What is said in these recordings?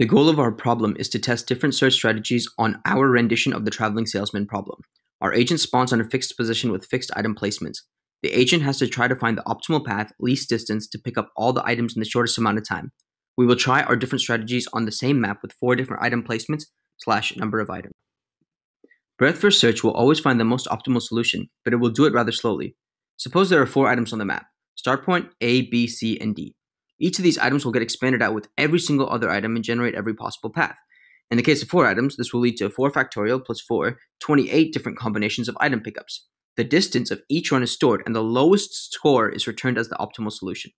The goal of our problem is to test different search strategies on our rendition of the traveling salesman problem. Our agent spawns on a fixed position with fixed item placements. The agent has to try to find the optimal path, least distance, to pick up all the items in the shortest amount of time. We will try our different strategies on the same map with four different item placements slash number of items. Breadth first search will always find the most optimal solution, but it will do it rather slowly. Suppose there are four items on the map start point A, B, C, and D. Each of these items will get expanded out with every single other item and generate every possible path. In the case of 4 items, this will lead to 4 factorial plus 4, 28 different combinations of item pickups. The distance of each run is stored, and the lowest score is returned as the optimal solution.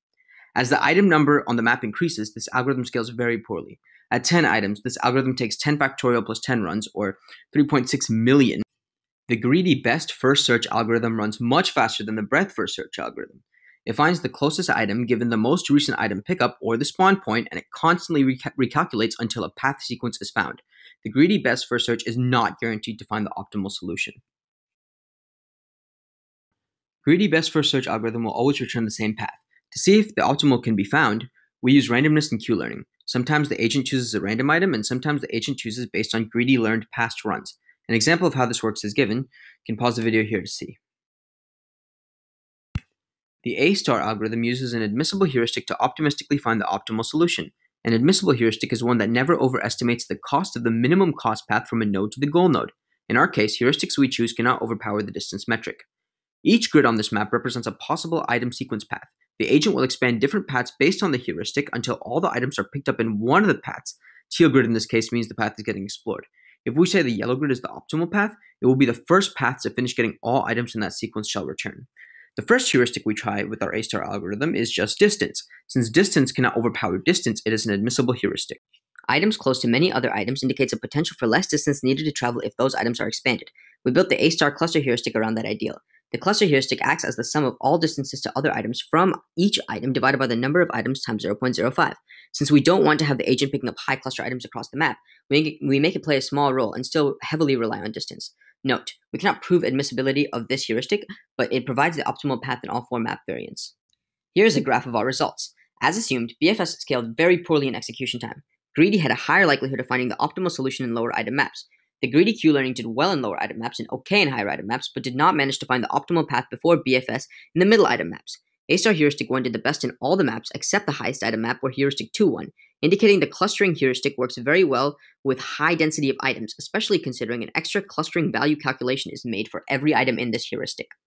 As the item number on the map increases, this algorithm scales very poorly. At 10 items, this algorithm takes 10 factorial plus 10 runs, or 3.6 million. The greedy best first search algorithm runs much faster than the breadth first search algorithm. It finds the closest item given the most recent item pickup or the spawn point, and it constantly reca recalculates until a path sequence is found. The greedy best first search is not guaranteed to find the optimal solution. Greedy best first search algorithm will always return the same path. To see if the optimal can be found, we use randomness and Q learning. Sometimes the agent chooses a random item, and sometimes the agent chooses based on greedy learned past runs. An example of how this works is given. You can pause the video here to see. The A-star algorithm uses an admissible heuristic to optimistically find the optimal solution. An admissible heuristic is one that never overestimates the cost of the minimum cost path from a node to the goal node. In our case, heuristics we choose cannot overpower the distance metric. Each grid on this map represents a possible item sequence path. The agent will expand different paths based on the heuristic until all the items are picked up in one of the paths. Teal grid in this case means the path is getting explored. If we say the yellow grid is the optimal path, it will be the first path to finish getting all items in that sequence shall return. The first heuristic we try with our A-star algorithm is just distance. Since distance cannot overpower distance, it is an admissible heuristic. Items close to many other items indicates a potential for less distance needed to travel if those items are expanded. We built the A-star cluster heuristic around that ideal. The cluster heuristic acts as the sum of all distances to other items from each item divided by the number of items times 0.05. Since we don't want to have the agent picking up high cluster items across the map, we make it play a small role and still heavily rely on distance. Note, we cannot prove admissibility of this heuristic, but it provides the optimal path in all four map variants. Here is a graph of our results. As assumed, BFS scaled very poorly in execution time. Greedy had a higher likelihood of finding the optimal solution in lower item maps. The greedy Q learning did well in lower item maps and okay in higher item maps, but did not manage to find the optimal path before BFS in the middle item maps. A star heuristic 1 did the best in all the maps except the highest item map where heuristic 2 won, indicating the clustering heuristic works very well with high density of items, especially considering an extra clustering value calculation is made for every item in this heuristic.